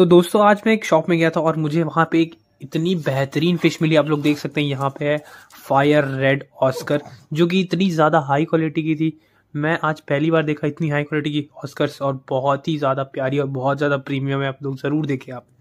तो दोस्तों आज मैं एक शॉप में गया था और मुझे वहाँ पे एक इतनी बेहतरीन फिश मिली आप लोग देख सकते हैं यहाँ पे है फायर रेड ऑस्कर जो कि इतनी ज़्यादा हाई क्वालिटी की थी मैं आज पहली बार देखा इतनी हाई क्वालिटी की ऑस्कर्स और बहुत ही ज़्यादा प्यारी और बहुत ज़्यादा प्रीमियम है आप लोग ज़रूर देखे आप